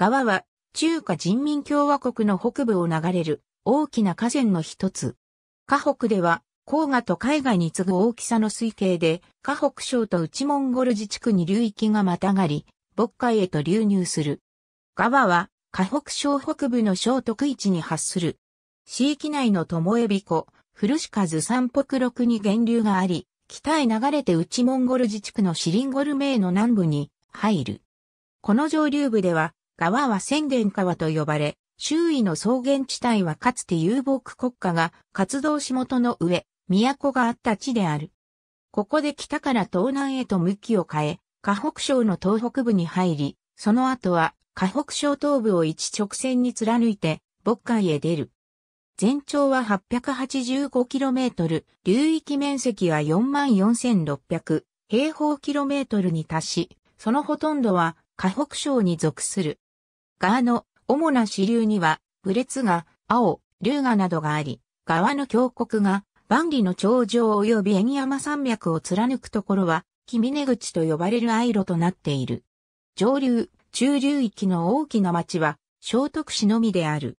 川は中華人民共和国の北部を流れる大きな河川の一つ。河北では黄河と海外に次ぐ大きさの推計で、河北省と内モンゴル自治区に流域がまたがり、渤海へと流入する。川は河北省北部の省徳市に発する。市域内の友恵湖、古鹿津三北六に源流があり、北へ流れて内モンゴル自治区のシリンゴル名の南部に入る。この上流部では川は宣伝川と呼ばれ、周囲の草原地帯はかつて遊牧国家が活動し元の上、都があった地である。ここで北から東南へと向きを変え、河北省の東北部に入り、その後は河北省東部を一直線に貫いて、渤海へ出る。全長は 885km、流域面積は44,600平方キロメートルに達し、そのほとんどは河北省に属する。川の主な支流には、ブレツガ、青、龍河などがあり、川の峡谷が、万里の頂上及び縁山山脈を貫くところは、君根口と呼ばれる愛路となっている。上流、中流域の大きな町は、聖徳市のみである。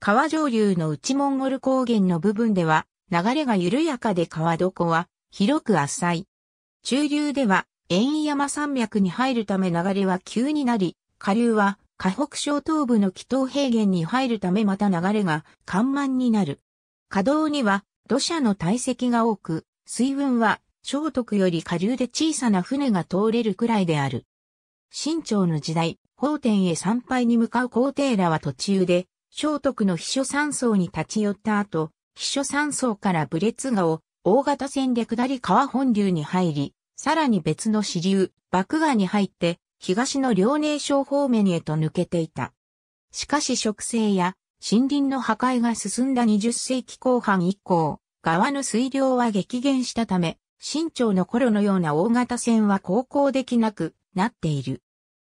川上流の内モンゴル高原の部分では、流れが緩やかで川床は、広く浅い。中流では、縁山山脈に入るため流れは急になり、下流は河北省東部の気東平原に入るためまた流れが緩慢になる。河道には土砂の堆積が多く、水運は聖徳より下流で小さな船が通れるくらいである。清朝の時代、法典へ参拝に向かう皇帝らは途中で、聖徳の秘書山荘に立ち寄った後、秘書山荘からブレツ川を大型船で下り川本流に入り、さらに別の支流、爆河に入って、東の遼寧省方面へと抜けていた。しかし植生や森林の破壊が進んだ20世紀後半以降、川の水量は激減したため、清朝の頃のような大型船は航行できなくなっている。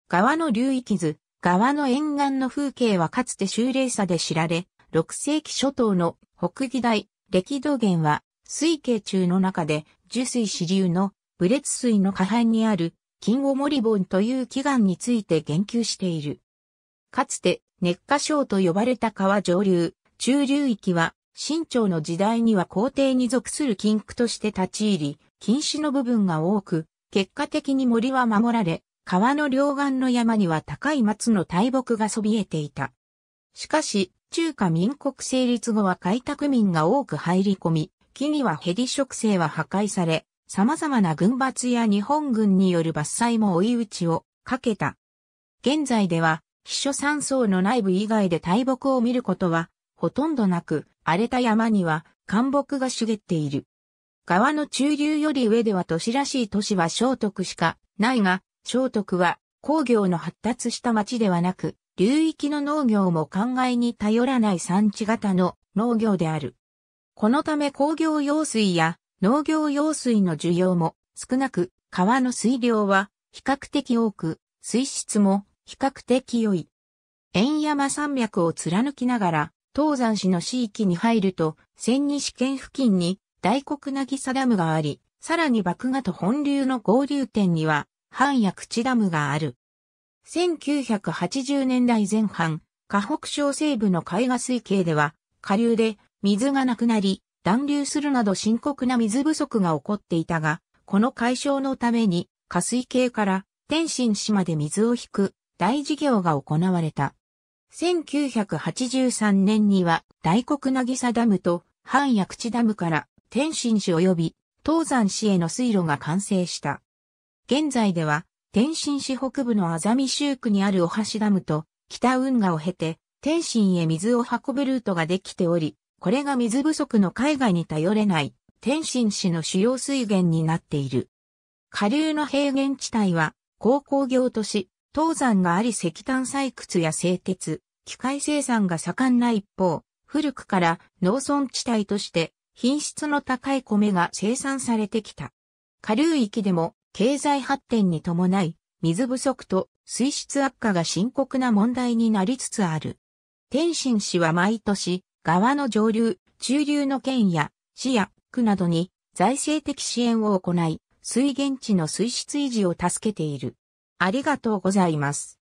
川の流域図、川の沿岸の風景はかつて修麗さで知られ、6世紀初頭の北義大、歴道源は、水系中の中で、樹水支流の、ブレツ水の下半にある、金をもりボンという祈願について言及している。かつて、熱火症と呼ばれた川上流、中流域は、清朝の時代には皇帝に属する禁区として立ち入り、禁止の部分が多く、結果的に森は守られ、川の両岸の山には高い松の大木がそびえていた。しかし、中華民国成立後は開拓民が多く入り込み、木々は減り植生は破壊され、様々な軍閥や日本軍による伐採も追い打ちをかけた。現在では、秘書山荘の内部以外で大木を見ることは、ほとんどなく、荒れた山には、干木が茂っている。川の中流より上では都市らしい都市は聖徳しかないが、聖徳は工業の発達した町ではなく、流域の農業も考えに頼らない産地型の農業である。このため工業用水や農業用水の需要も少なく、川の水量は比較的多く、水質も比較的良い。円山山脈を貫きながら、東山市の市域に入ると、千西県付近に大黒なぎさダムがあり、さらに麦芽と本流の合流点には、半や口ダムがある。1980年代前半、河北省西部の海岸水系では、下流で水がなくなり、断流するなど深刻な水不足が起こっていたが、この解消のために、下水系から天津市まで水を引く大事業が行われた。1983年には大黒渚ダムと半薬地ダムから天津市及び東山市への水路が完成した。現在では天津市北部のあざみ州区にあるお橋ダムと北運河を経て天津へ水を運ぶルートができており、これが水不足の海外に頼れない天津市の主要水源になっている。下流の平原地帯は、高工業都市、東山があり石炭採掘や製鉄、機械生産が盛んな一方、古くから農村地帯として品質の高い米が生産されてきた。下流域でも経済発展に伴い、水不足と水質悪化が深刻な問題になりつつある。天津市は毎年川の上流、中流の県や市や区などに財政的支援を行い、水源地の水質維持を助けている。ありがとうございます。